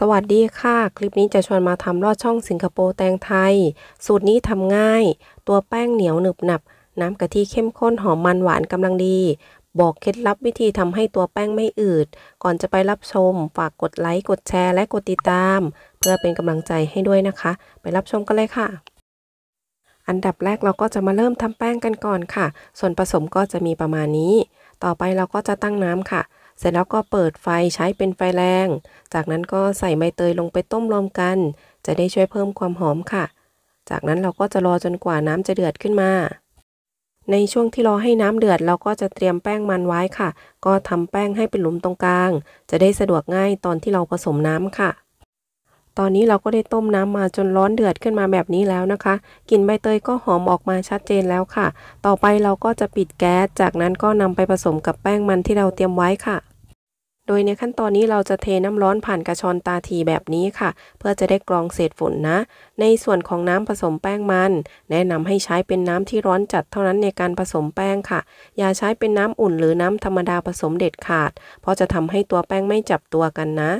สวัสดีค่ะ คลิปนี้จะชวนมาทำลอดช่องสิงคโปร์แตงไทย สูตรนี้ทำง่าย ตัวแป้งเหนียวหนึบหนับ น้ำกะทิเข้มข้นหอมมันหวานกำลังดี บอกเคล็ดลับวิธีทำให้ตัวแป้งไม่อืดก่อนจะไปรับชม ฝากกดไลค์ กดแชร์และกดติดตาม เพื่อเป็นกำลังใจให้ด้วยนะคะ ไปรับชมกันเลยค่ะ อันดับแรกเราก็จะมาเริ่มทำแป้งกันก่อนค่ะ ส่วนผสมก็จะมีประมาณนี้ ต่อไปเราก็จะตั้งน้ำค่ะเสร็จแล้วก็เปิดไฟใช้เป็นไฟแรง จากนั้นก็ใส่ใบเตยลงไปต้มรวมกัน จะได้ช่วยเพิ่มความหอมค่ะ จากนั้นเราก็จะรอจนกว่าน้ำจะเดือดขึ้นมา ในช่วงที่รอให้น้ำเดือด เราก็จะเตรียมแป้งมันไว้ค่ะ ก็ทำแป้งให้เป็นหลุมตรงกลาง จะได้สะดวกง่ายตอนที่เราผสมน้ำค่ะ ตอนนี้เราก็ได้ต้มน้ำมาจนร้อนเดือดขึ้นมาแบบนี้แล้วนะคะ กลิ่นใบเตยก็หอมออกมาชัดเจนแล้วค่ะ ต่อไปเราก็จะปิดแก๊ส จากนั้นก็นำไปผสมกับแป้งมันที่เราเตรียมไว้ค่ะโดยในขั้นตอนนี้เราจะเทน้ำร้อนผ่านกระชอนตาทีแบบนี้ค่ะ เพื่อจะได้กรองเศษฝุ่นนะ ในส่วนของน้ำผสมแป้งมัน แนะนำให้ใช้เป็นน้ำที่ร้อนจัดเท่านั้นในการผสมแป้งค่ะ อย่าใช้เป็นน้ำอุ่นหรือน้ำธรรมดาผสมเด็ดขาด เพราะจะทำให้ตัวแป้งไม่จับตัวกันนะ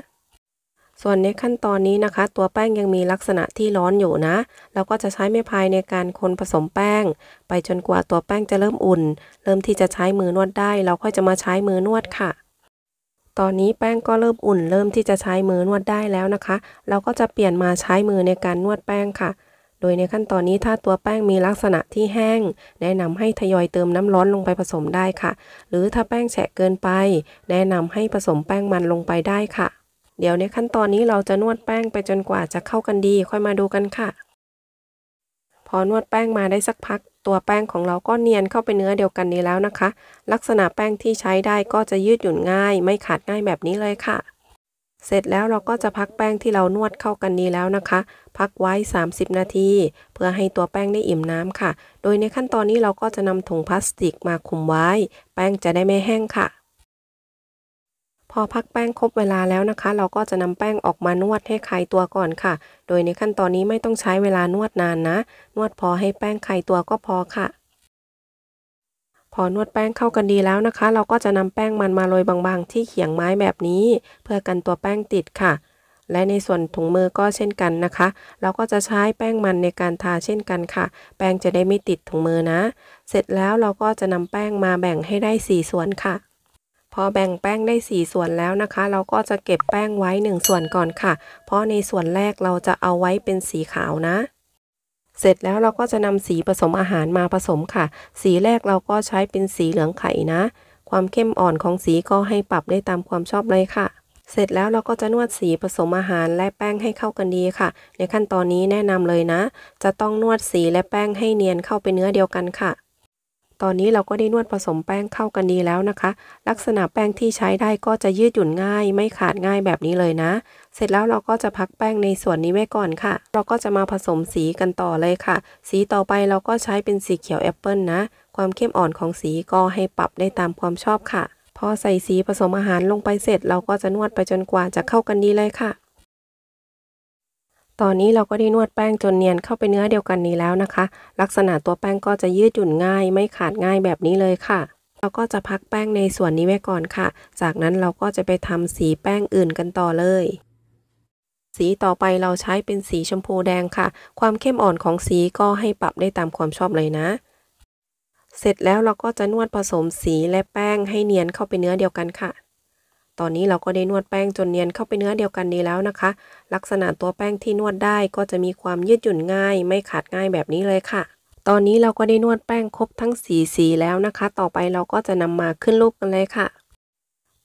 ส่วนในขั้นตอนนี้นะคะ ตัวแป้งยังมีลักษณะที่ร้อนอยู่นะเราก็จะใช้ไม้พายในการคนผสมแป้ง ไปจนกว่าตัวแป้งจะเริ่มอุ่น เริ่มที่จะใช้มือนวดได้ เราค่อยจะมาใช้มือนวดค่ะตอนนี้แป้งก็เริ่มอุ่น เริ่มที่จะใช้มือนวดได้แล้วนะคะ เราก็จะเปลี่ยนมาใช้มือในการนวดแป้งค่ะ โดยในขั้นตอนนี้ถ้าตัวแป้งมีลักษณะที่แห้ง แนะนำให้ทยอยเติมน้ำร้อนลงไปผสมได้ค่ะ หรือถ้าแป้งแฉะเกินไปแนะนำให้ผสมแป้งมันลงไปได้ค่ะ เดี๋ยวในขั้นตอนนี้เราจะนวดแป้งไปจนกว่าจะเข้ากันดีค่อยมาดูกันค่ะ พอนวดแป้งมาได้สักพักตัวแป้งของเราก็เนียนเข้าไปเนื้อเดียวกันนี้แล้วนะคะ ลักษณะแป้งที่ใช้ได้ก็จะยืดหยุ่นง่าย ไม่ขาดง่ายแบบนี้เลยค่ะ เสร็จแล้วเราก็จะพักแป้งที่เรานวดเข้ากันนี้แล้วนะคะ พักไว้ 30 นาที เพื่อให้ตัวแป้งได้อิ่มน้ำค่ะ โดยในขั้นตอนนี้เราก็จะนำถุงพลาสติกมาคุมไว้ แป้งจะได้ไม่แห้งค่ะพอพักแป้งครบเวลาแล้วนะคะ เราก็จะนำแป้งออกมานวดให้คลายตัวก่อนค่ะ โดยในขั้นตอนนี้ไม่ต้องใช้เวลานวดนานนะ นวดพอให้แป้งคลายตัวก็พอค่ะ พอนวดแป้งเข้ากันดีแล้วนะคะ เราก็จะนำแป้งมันมาโรยบางๆที่เขียงไม้แบบนี้ เพื่อกันตัวแป้งติดค่ะ และในส่วนถุงมือก็เช่นกันนะคะ เราก็จะใช้แป้งมันในการทาเช่นกันค่ะ แป้งจะได้ไม่ติดถุงมือนะ เสร็จแล้วเราก็จะนำแป้งมาแบ่งให้ได้4ส่วนค่ะพอแบ่งแป้งได้4ส่วนแล้วนะคะ เราก็จะเก็บแป้งไว้1 ส่วนก่อนค่ะ เพราะในส่วนแรกเราจะเอาไว้เป็นสีขาวนะ เสร็จแล้วเราก็จะนำสีผสมอาหารมาผสมค่ะ สีแรกเราก็ใช้เป็นสีเหลืองไข่นะ ความเข้มอ่อนของสีก็ให้ปรับได้ตามความชอบเลยค่ะ เสร็จแล้วเราก็จะนวดสีผสมอาหารและแป้งให้เข้ากันดีค่ะ ในขั้นตอนนี้แนะนำเลยนะ จะต้องนวดสีและแป้งให้เนียนเข้าเป็นเนื้อเดียวกันค่ะตอนนี้เราก็ได้นวดผสมแป้งเข้ากันดีแล้วนะคะ ลักษณะแป้งที่ใช้ได้ก็จะยืดหยุ่นง่าย ไม่ขาดง่ายแบบนี้เลยนะ เสร็จแล้วเราก็จะพักแป้งในส่วนนี้ไว้ก่อนค่ะเราก็จะมาผสมสีกันต่อเลยค่ะ สีต่อไปเราก็ใช้เป็นสีเขียวแอปเปิลนะ ความเข้มอ่อนของสีก็ให้ปรับได้ตามความชอบค่ะพอใส่สีผสมอาหารลงไปเสร็จเราก็จะนวดไปจนกว่าจะเข้ากันดีเลยค่ะตอนนี้เราก็ได้นวดแป้งจนเนียนเข้าไปเนื้อเดียวกันนี้แล้วนะคะ ลักษณะตัวแป้งก็จะยืดหยุ่นง่ายไม่ขาดง่ายแบบนี้เลยค่ะ เราก็จะพักแป้งในส่วนนี้ไว้ก่อนค่ะ จากนั้นเราก็จะไปทำสีแป้งอื่นกันต่อเลย สีต่อไปเราใช้เป็นสีชมพูแดงค่ะ ความเข้มอ่อนของสีก็ให้ปรับได้ตามความชอบเลยนะ เสร็จแล้วเราก็จะนวดผสมสีและแป้งให้เนียนเข้าไปเนื้อเดียวกันค่ะตอนนี้เราก็ได้นวดแป้งจนเนียนเข้าไปเนื้อเดียวกันนี้แล้วนะคะ ลักษณะตัวแป้งที่นวดได้ก็จะมีความยืดหยุ่นง่าย ไม่ขาดง่ายแบบนี้เลยค่ะ ตอนนี้เราก็ได้นวดแป้งครบทั้งสีสีแล้วนะคะ ต่อไปเราก็จะนำมาขึ้นรูปกันเลยค่ะ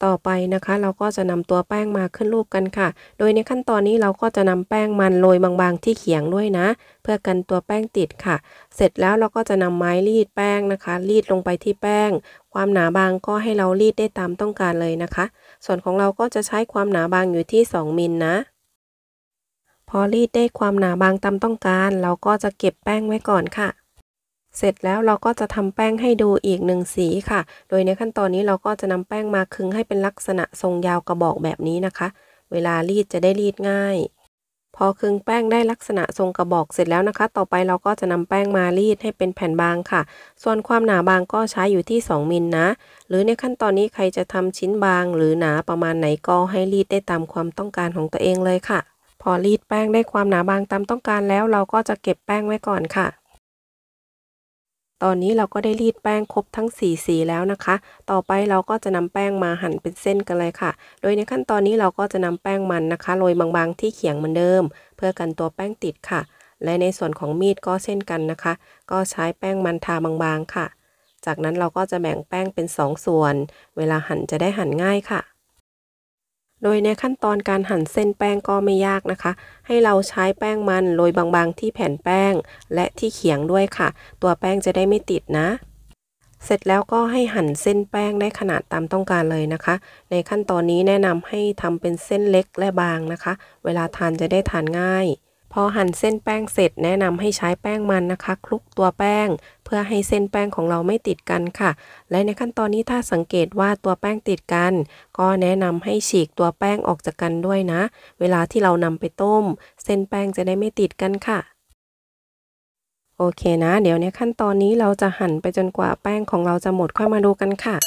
ต่อไปนะคะเราก็จะนำตัวแป้งมาขึ้นรูปกันค่ะ โดยในขั้นตอนนี้เราก็จะนำแป้งมันโรยบางๆ ที่เขียงด้วยนะ เพื่อกันตัวแป้งติดค่ะเสร็จแล้วเราก็จะนำไม้รีดแป้งนะคะ รีดลงไปที่แป้ง ความหนาบางก็ให้เรารีดได้ตามต้องการเลยนะคะ ส่วนของเราก็จะใช้ความหนาบางอยู่ที่ 2 มิลนะ พอรีดได้ความหนาบางตามต้องการ เราก็จะเก็บแป้งไว้ก่อนค่ะ เสร็จแล้วเราก็จะทำแป้งให้ดูอีกหนึ่งสีค่ะ โดยในขั้นตอนนี้เราก็จะนำแป้งมาคึงให้เป็นลักษณะทรงยาวกระบอกแบบนี้นะคะ เวลารีดจะได้รีดง่ายพอคลึงแป้งได้ลักษณะทรงกระบอกเสร็จแล้วนะคะ ต่อไปเราก็จะนำแป้งมารีดให้เป็นแผ่นบางค่ะ ส่วนความหนาบางก็ใช้อยู่ที่ 2 มิลนนะหรือในขั้นตอนนี้ใครจะทำชิ้นบาง หรือหนาประมาณไหนก็ให้รีดได้ตามความต้องการของตัวเองเลยค่ะ พอรีดแป้งได้ความหนาบางตามต้องการแล้ว เราก็จะเก็บแป้งไว้ก่อนค่ะตอนนี้เราก็ได้รีดแป้งครบทั้ง4สีแล้วนะคะ ต่อไปเราก็จะนำแป้งมาหั่นเป็นเส้นกันเลยค่ะ โดยในขั้นตอนนี้เราก็จะนำแป้งมันนะคะโรยบางๆ ที่เขียงเหมือนเดิม เพื่อกันตัวแป้งติดค่ะ และในส่วนของมีดก็เช่นกันนะคะ ก็ใช้แป้งมันทาบางๆค่ะ จากนั้นเราก็จะแบ่งแป้งเป็น2ส่วนเวลาหั่นจะได้หั่นง่ายค่ะโดยในขั้นตอนการหั่นเส้นแป้งก็ ไม่ยากนะคะ ให้เราใช้แป้งมันโรยบางๆ ที่แผ่นแป้งและที่เขียงด้วยค่ะ ตัวแป้งจะได้ไม่ติดนะ เสร็จแล้วก็ให้หั่นเส้นแป้งได้ขนาดตามต้องการเลยนะคะ ในขั้นตอนนี้แนะนำให้ทำเป็นเส้นเล็กและบางนะคะ เวลาทานจะได้ทานง่ายพอหั่นเส้นแป้งเสร็จ แนะนำให้ใช้แป้งมันนะคะคลุกตัวแป้ง เพื่อให้เส้นแป้งของเราไม่ติดกันค่ะ และในขั้นตอนนี้ถ้าสังเกตว่าตัวแป้งติดกัน ก็แนะนำให้ฉีกตัวแป้งออกจากกันด้วยนะ เวลาที่เรานำไปต้ม เส้นแป้งจะได้ไม่ติดกันค่ะ โอเคนะ เดี๋ยวในขั้นตอนนี้เราจะหั่น ไปจนกว่าแป้งของเราจะหมดค่อยมาดูกันค่ะ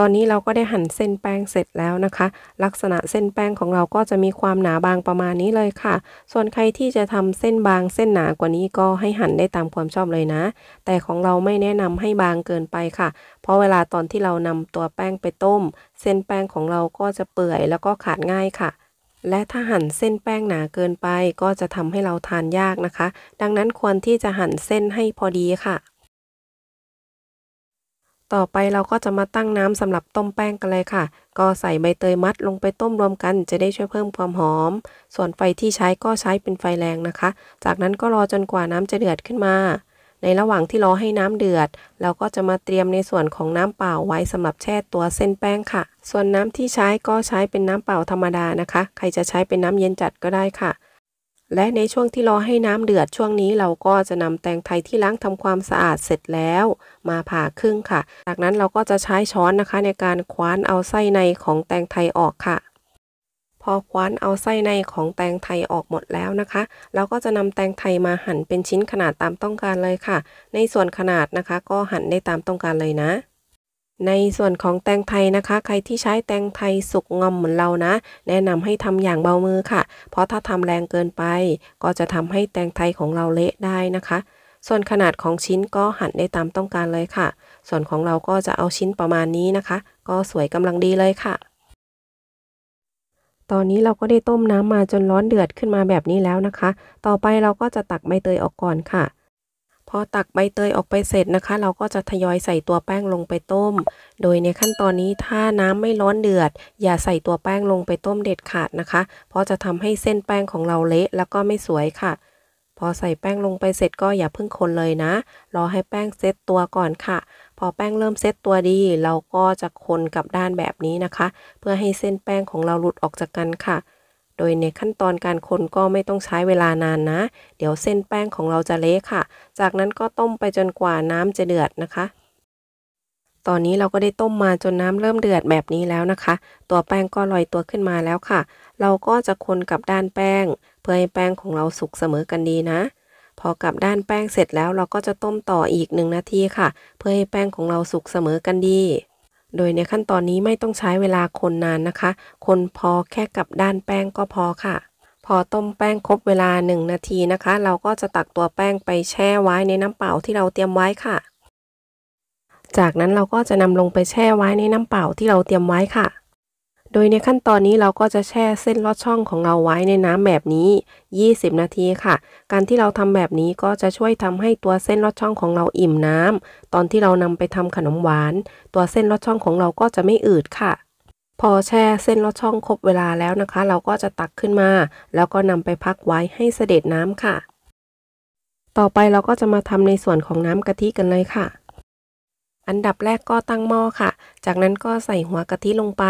ตอนนี้เราก็ได้หั่นเส้นแป้งเสร็จแล้วนะคะ ลักษณะเส้นแป้งของเราก็จะมีความหนาบางประมาณนี้เลยค่ะ ส่วนใครที่จะทำเส้นบางเส้นหนากว่านี้ก็ให้หั่นได้ตามความชอบเลยนะ แต่ของเราไม่แนะนำให้บางเกินไปค่ะ เพราะเวลาตอนที่เรานำตัวแป้งไปต้ม เส้นแป้งของเราก็จะเปื่อยแล้วก็ขาดง่ายค่ะ และถ้าหั่นเส้นแป้งหนาเกินไป ก็จะทำให้เราทานยากนะคะ ดังนั้นควรที่จะหั่นเส้นให้พอดีค่ะต่อไปเราก็จะมาตั้งน้ำสำหรับต้มแป้งกันเลยค่ะ ก็ใส่ใบเตยมัดลงไปต้มรวมกัน จะได้ช่วยเพิ่มความหอม ส่วนไฟที่ใช้ก็ใช้เป็นไฟแรงนะคะ จากนั้นก็รอจนกว่าน้ำจะเดือดขึ้นมา ในระหว่างที่รอให้น้ำเดือด เราก็จะมาเตรียมในส่วนของน้ำเปล่าไว้สำหรับแช่ตัวเส้นแป้งค่ะ ส่วนน้ำที่ใช้ก็ใช้เป็นน้ำเปล่าธรรมดานะคะ ใครจะใช้เป็นน้ำเย็นจัดก็ได้ค่ะและในช่วงที่รอให้น้ำเดือดช่วงนี้ เราก็จะนำแตงไทยที่ล้าง ทำความสะอาดเสร็จแล้ว มาผ่าครึ่งค่ะ จากนั้นเราก็จะใช้ช้อนนะคะในการคว้านเอาไส้ในของแตงไทยออกค่ะ พอคว้านเอาไส้ในของแตงไทยออกหมดแล้วนะคะเราก็จะนำแตงไทยมาหั่นเป็นชิ้นขนาดตามต้องการเลยค่ะ ในส่วนขนาดนะคะ ก็หั่นได้ตามต้องการเลยนะในส่วนของแตงไทยนะคะ ใครที่ใช้แตงไทยสุกงอมเหมือนเรานะ แนะนำให้ทำอย่างเบามือค่ะ เพราะถ้าทำแรงเกินไป ก็จะทำให้แตงไทยของเราเละได้นะคะ ส่วนขนาดของชิ้นก็หั่นได้ตามต้องการเลยค่ะ ส่วนของเราก็จะเอาชิ้นประมาณนี้นะคะ ก็สวยกำลังดีเลยค่ะ ตอนนี้เราก็ได้ต้มน้ำมาจนร้อนเดือดขึ้นมาแบบนี้แล้วนะคะ ต่อไปเราก็จะตักใบเตยออกก่อนค่ะพอตักใบเตยออกไปเสร็จนะคะ เราก็จะทยอยใส่ตัวแป้งลงไปต้ม โดยในขั้นตอนนี้ถ้าน้ำไม่ร้อนเดือด อย่าใส่ตัวแป้งลงไปต้มเด็ดขาดนะคะ เพราะจะทำให้เส้นแป้งของเราเละแล้วก็ไม่สวยค่ะ พอใส่แป้งลงไปเสร็จก็อย่าเพิ่งคนเลยนะ รอให้แป้งเซตตัวก่อนค่ะ พอแป้งเริ่มเซตตัวดี เราก็จะคนกับด้านแบบนี้นะคะ เพื่อให้เส้นแป้งของเราหลุดออกจากกันค่ะโดยในขั้นตอนการคนก็ไม่ต้องใช้เวลานานนะเดี๋ยวเส้นแป้งของเราจะเละค่ะ จากนั้นก็ต้มไปจนกว่าน้ำจะเดือดนะคะ ตอนนี้เราก็ได้ต้มมาจนน้ำเริ่มเดือดแบบนี้แล้วนะคะ ตัวแป้งก็ลอยตัวขึ้นมาแล้วค่ะ เราก็จะคนกับด้านแป้ง เพื่อให้แป้งของเราสุกเสมอกันดีนะ พอกับด้านแป้งเสร็จแล้ว เราก็จะต้มต่ออีกหนึ่งนาทีค่ะ เพื่อให้แป้งของเราสุกเสมอกันดีโดยในขั้นตอนนี้ไม่ต้องใช้เวลาคนนานนะคะ คนพอแค่กับด้านแป้งก็พอค่ะ พอต้มแป้งครบเวลา 1 นาทีนะคะ เราก็จะตักตัวแป้งไปแช่ไว้ในน้ำเปล่าที่เราเตรียมไว้ค่ะ จากนั้นเราก็จะนำลงไปแช่ไว้ในน้ำเปล่าที่เราเตรียมไว้ค่ะโดยในขั้นตอนนี้เราก็จะแช่เส้นลอดช่องของเราไว้ในน้ำแบบนี้ 20 นาทีค่ะ การที่เราทำแบบนี้ก็จะช่วยทำให้ตัวเส้นลอดช่องของเราอิ่มน้ำตอนที่เรานำไปทำขนมหวาน ตัวเส้นลอดช่องของเราก็จะไม่อืดค่ะ พอแช่เส้นลอดช่องครบเวลาแล้วนะคะ เราก็จะตักขึ้นมา แล้วก็นำไปพักไว้ให้เสด็จน้ำค่ะ ต่อไปเราก็จะมาทำในส่วนของน้ำกะทิกันเลยค่ะอันดับแรกก็ตั้งหม้อค่ะ จากนั้นก็ใส่หัวกะทิลงไป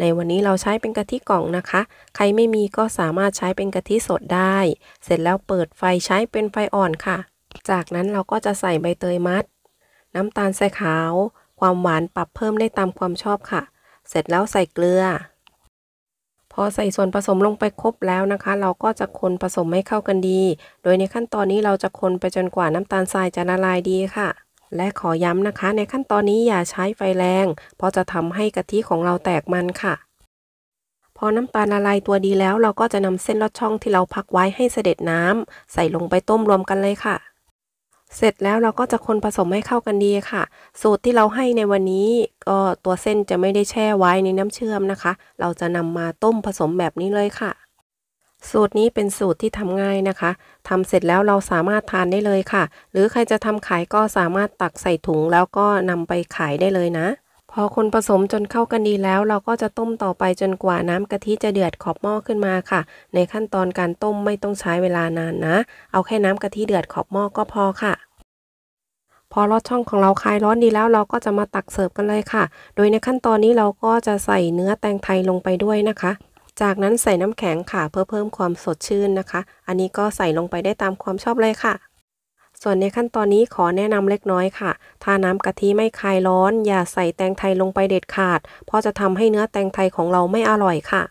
ในวันนี้เราใช้เป็นกะทิกล่องนะคะ ใครไม่มีก็สามารถใช้เป็นกะทิสดได้ เสร็จแล้วเปิดไฟใช้เป็นไฟอ่อนค่ะ จากนั้นเราก็จะใส่ใบเตยมัด น้ำตาลทรายขาว ความหวานปรับเพิ่มได้ตามความชอบค่ะ เสร็จแล้วใส่เกลือ พอใส่ส่วนผสมลงไปครบแล้วนะคะ เราก็จะคนผสมให้เข้ากันดี โดยในขั้นตอนนี้เราจะคนไปจนกว่าน้ำตาลทรายจะละลายดีค่ะและขอย้ำนะคะ ในขั้นตอนนี้อย่าใช้ไฟแรง เพราะจะทำให้กะทิของเราแตกมันค่ะพอน้ำตาลละลายตัวดีแล้ว เราก็จะนำเส้นลอดช่องที่เราพักไว้ให้เสด็จน้ำใส่ลงไปต้มรวมกันเลยค่ะ เสร็จแล้วเราก็จะคนผสมให้เข้ากันดีค่ะ สูตรที่เราให้ในวันนี้ก็ตัวเส้นจะไม่ได้แช่ไว้ในน้ำเชื่อมนะคะ เราจะนำมาต้มผสมแบบนี้เลยค่ะสูตรนี้เป็นสูตรที่ทำง่ายนะคะ ทำเสร็จแล้วเราสามารถทานได้เลยค่ะ หรือใครจะทำขายก็สามารถตักใส่ถุงแล้วก็นำไปขายได้เลยนะ พอคนผสมจนเข้ากันดีแล้ว เราก็จะต้มต่อไปจนกว่าน้ำกะทิจะเดือดขอบหม้อขึ้นมาค่ะ ในขั้นตอนการต้มไม่ต้องใช้เวลานานนะ เอาแค่น้ำกะทิเดือดขอบหม้อก็พอค่ะ พอรอดช่องของเราคลายร้อนดีแล้วเราก็จะมาตักเสิร์ฟกันเลยค่ะ โดยในขั้นตอนนี้เราก็จะใส่เนื้อแตงไทยลงไปด้วยนะคะจากนั้นใส่น้ำแข็งค่ะ เพื่อเพิ่มความสดชื่นนะคะ อันนี้ก็ใส่ลงไปได้ตามความชอบเลยค่ะ ส่วนในขั้นตอนนี้ขอแนะนำเล็กน้อยค่ะ ถ้าน้ำกะทิไม่คายร้อน อย่าใส่แตงไทยลงไปเด็ดขาด เพราะจะทำให้เนื้อแตงไทยของเราไม่อร่อยค่ะ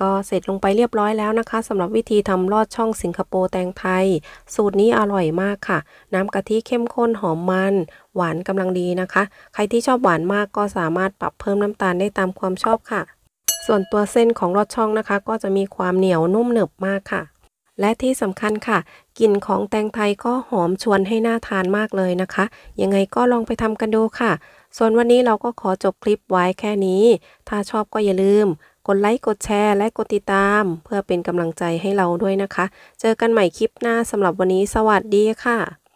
ก็เสร็จลงไปเรียบร้อยแล้วนะคะสำหรับวิธีทำลอดช่องสิงคโปร์แตงไทย สูตรนี้อร่อยมากค่ะ น้ำกะทิเข้มข้นหอมมัน หวานกำลังดีนะคะ ใครที่ชอบหวานมากก็สามารถปรับเพิ่มน้ำตาลได้ตามความชอบค่ะส่วนตัวเส้นของรอดช่องนะคะ ก็จะมีความเหนียวนุ่มหนึบมากค่ะ และที่สำคัญค่ะกลิ่นของแตงไทยก็หอมชวนให้น่าทานมากเลยนะคะ ยังไงก็ลองไปทำกันดูค่ะ ส่วนวันนี้เราก็ขอจบคลิปไว้แค่นี้ ถ้าชอบก็อย่าลืม กดไลค์กดแชร์และกดติดตาม เพื่อเป็นกำลังใจให้เราด้วยนะคะ เจอกันใหม่คลิปหน้าสำหรับวันนี้สวัสดีค่ะ